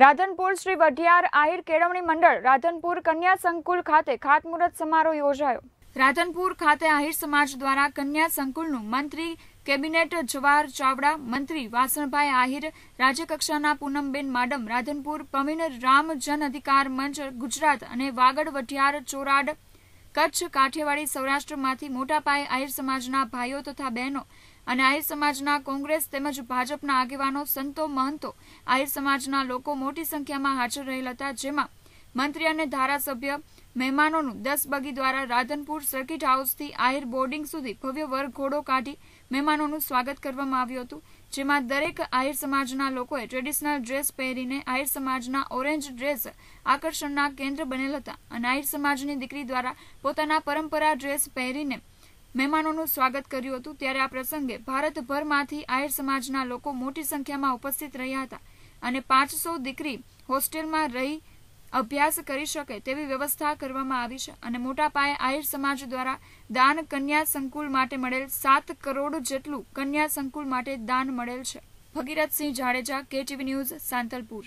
રાધનપુર શ્રી વઢિયાર આહિર કેળવણી મંડળ રાધનપુર કન્યા સંકુલ ખાતે ખાતમુહૂર્ત સમારોહ યોજાયો રાધનપુર ખાતે આહિર સમાજ દ્વારા કન્યા સંકુલનું મંત્રી કેબિનેટ જવાહર ચાવડા મંત્રી વાસણભાઈ આહિર રાજ્યકક્ષાના પૂનમબેન માડમ રાધનપુર પ્રવીણ રામ જન અધિકાર મંચ ગુજરાત અને વાગડ વઢિયાર ચોરાડ કચ્છ કાઠિયાવાડી સૌરાષ્ટ્રમાંથી મોટા પાયે આહિર સમાજના ભાઈઓ તથા બહેનો અને આહિર સમાજના કોંગ્રેસ તેમજ ભાજપના આગેવાનો સંતો મહંતો આહિર સમાજના લોકો મોટી સંખ્યામાં હાજર રહેલા હતા જેમાં મંત્રી અને ધારાસભ્ય મહેમાનોનું દસ બગી દ્વારા રાધનપુર સર્કિટ હાઉસથી આહિર બોર્ડિંગ સુધી ભવ્ય ઘોડો કાઢી મહેમાનોનું સ્વાગત કરવામાં આવ્યું હતું જેમાં દરેક આહિર સમાજના લોકોએ ટ્રેડિશનલ ડ્રેસ પહેરીને આહિર સમાજના ઓરેન્જ ડ્રેસ આકર્ષણના કેન્દ્ર બનેલ હતા અને આહિર સમાજની દીકરી દ્વારા પોતાના પરંપરા ડ્રેસ પહેરીને મહેમાનોનું સ્વાગત કર્યું હતું ત્યારે આ પ્રસંગે ભારતભરમાંથી આહિર સમાજના લોકો મોટી સંખ્યામાં ઉપસ્થિત રહ્યા હતા અને પાંચસો દીકરી હોસ્ટેલમાં રહી અભ્યાસ કરી શકે તેવી વ્યવસ્થા કરવામાં આવી છે અને મોટા પાયે આહિર સમાજ દ્વારા દાન કન્યા સંકુલ માટે મળેલ સાત કરોડ જેટલું કન્યા સંકુલ માટે દાન મળેલ છે ભગીરથસિંહ જાડેજા કેટીવી ન્યૂઝ સાંતલપુર